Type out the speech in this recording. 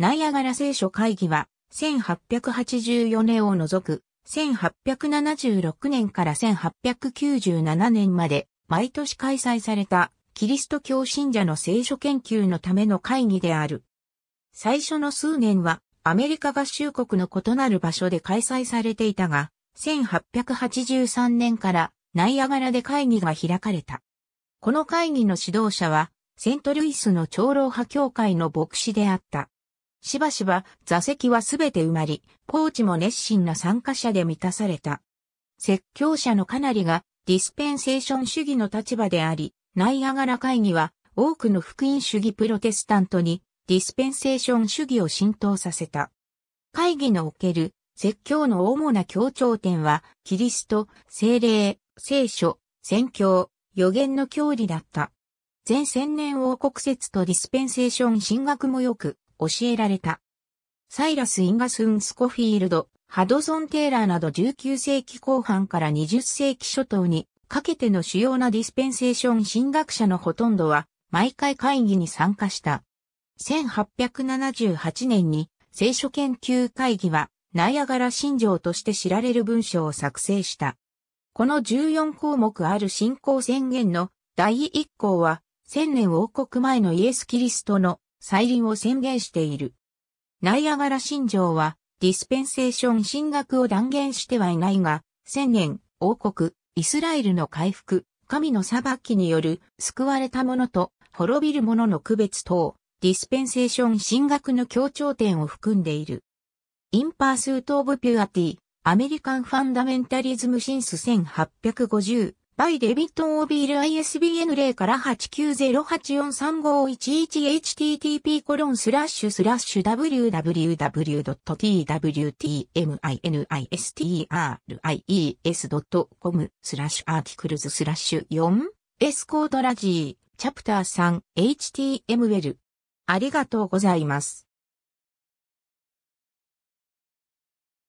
ナイアガラ聖書会議は、1884年を除く、1876年から1897年まで、毎年開催された、キリスト教信者の聖書研究のための会議である。最初の数年は、アメリカ合衆国の異なる場所で開催されていたが、1883年からナイアガラで会議が開かれた。この会議の指導者は、セントルイスの長老派教会の牧師であった。しばしば座席はすべて埋まり、コーチも熱心な参加者で満たされた。説教者のかなりがディスペンセーション主義の立場であり、ナイアガラ会議は多くの福音主義プロテスタントにディスペンセーション主義を浸透させた。会議のおける説教の主な協調点は、キリスト、聖霊、聖書、宣教、予言の教理だった。前千年王国説とディスペンセーション進学もよく教えられた。サイラス・インガスン・スコフィールド、ハドソン・テイラーなど19世紀後半から20世紀初頭にかけての主要なディスペンセーション神学者のほとんどは毎回会議に参加した。1878年に聖書研究会議はナイアガラ信条として知られる文章を作成した。この14項目ある信仰宣言の第1項は、千年王国前のイエス・キリストの再臨を宣言している。ナイアガラ信条は、ディスペンセーション進学を断言してはいないが、千年、王国、イスラエルの回復、神の裁きによる救われた者と滅びる者の区別等、ディスペンセーション進学の協調点を含んでいる。インパースート・オブ・ピュアティ、アメリカン・ファンダメンタリズム・シンス1850バイデビットオービール ISBN 0から890843511 h t t p コロンススララッッシシュュ w w w t w t m i n i s t r s c o m スラッシュアーティクルズスラッシュ4エスコードラジーチャプター3 html ありがとうございます。